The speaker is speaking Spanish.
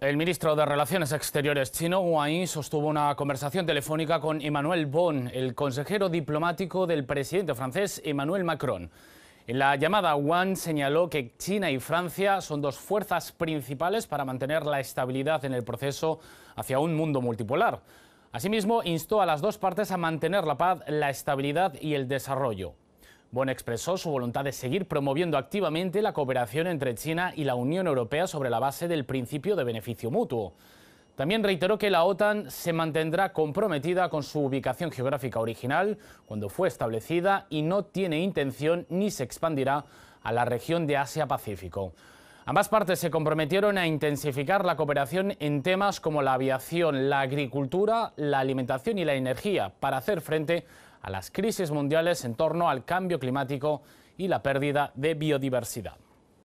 El ministro de Relaciones Exteriores chino, Wang Yi, sostuvo una conversación telefónica con Emmanuel Bon, el consejero diplomático del presidente francés Emmanuel Macron. En la llamada, Wang señaló que China y Francia son dos fuerzas principales para mantener la estabilidad en el proceso hacia un mundo multipolar. Asimismo, instó a las dos partes a mantener la paz, la estabilidad y el desarrollo. Bon expresó su voluntad de seguir promoviendo activamente la cooperación entre China y la Unión Europea sobre la base del principio de beneficio mutuo. También reiteró que la OTAN se mantendrá comprometida con su ubicación geográfica original cuando fue establecida y no tiene intención ni se expandirá a la región de Asia-Pacífico. Ambas partes se comprometieron a intensificar la cooperación en temas como la aviación, la agricultura, la alimentación y la energía para hacer frente a a las crisis mundiales en torno al cambio climático y la pérdida de biodiversidad.